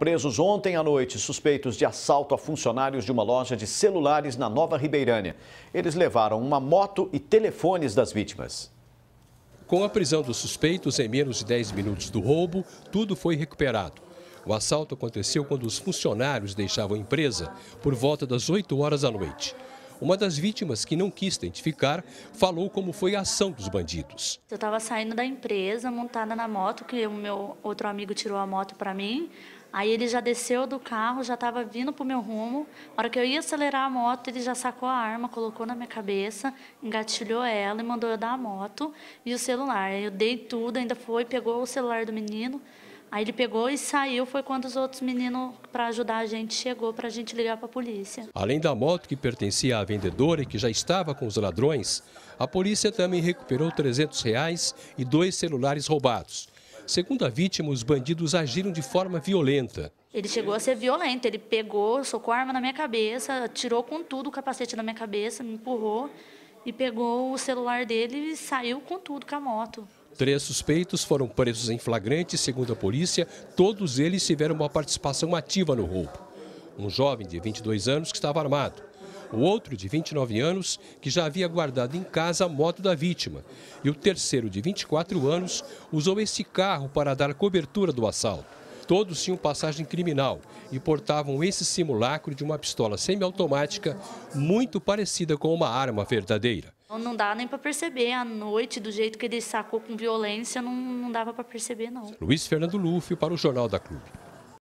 Presos ontem à noite, suspeitos de assalto a funcionários de uma loja de celulares na Nova Ribeirânia. Eles levaram uma moto e telefones das vítimas. Com a prisão dos suspeitos, em menos de 10 minutos do roubo, tudo foi recuperado. O assalto aconteceu quando os funcionários deixavam a empresa por volta das 8 horas da noite. Uma das vítimas, que não quis identificar, falou como foi a ação dos bandidos. Eu estava saindo da empresa, montada na moto, que o meu outro amigo tirou a moto para mim. Aí ele já desceu do carro, já estava vindo para o meu rumo. Na hora que eu ia acelerar a moto, ele já sacou a arma, colocou na minha cabeça, engatilhou ela e mandou eu dar a moto e o celular. Eu dei tudo, ainda foi, pegou o celular do menino, Aí ele pegou e saiu, foi quando os outros meninos para ajudar a gente chegou para a gente ligar para a polícia. Além da moto que pertencia à vendedora e que já estava com os ladrões, a polícia também recuperou 300 reais e dois celulares roubados. Segundo a vítima, os bandidos agiram de forma violenta. Ele chegou a ser violento, ele pegou, socou a arma na minha cabeça, tirou com tudo o capacete na minha cabeça, me empurrou e pegou o celular dele e saiu com tudo com a moto. Três suspeitos foram presos em flagrante, segundo a polícia. Todos eles tiveram uma participação ativa no roubo. Um jovem de 22 anos que estava armado. O outro, de 29 anos, que já havia guardado em casa a moto da vítima. E o terceiro, de 24 anos, usou esse carro para dar cobertura do assalto. Todos tinham passagem criminal e portavam esse simulacro de uma pistola semiautomática muito parecida com uma arma verdadeira. Então, não dá nem para perceber. À noite, do jeito que ele sacou com violência, não, não dava para perceber, não. Luiz Fernando Luffy para o Jornal da Clube.